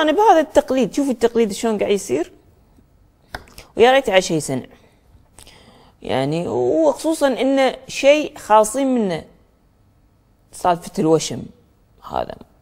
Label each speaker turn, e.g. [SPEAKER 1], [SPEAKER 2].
[SPEAKER 1] انا يعني بهذا التقليد شوفوا التقليد شلون قاعد يصير ويا ريت على شيء سنع يعني وخصوصا انه شيء خاصين منه سالفه الوشم هذا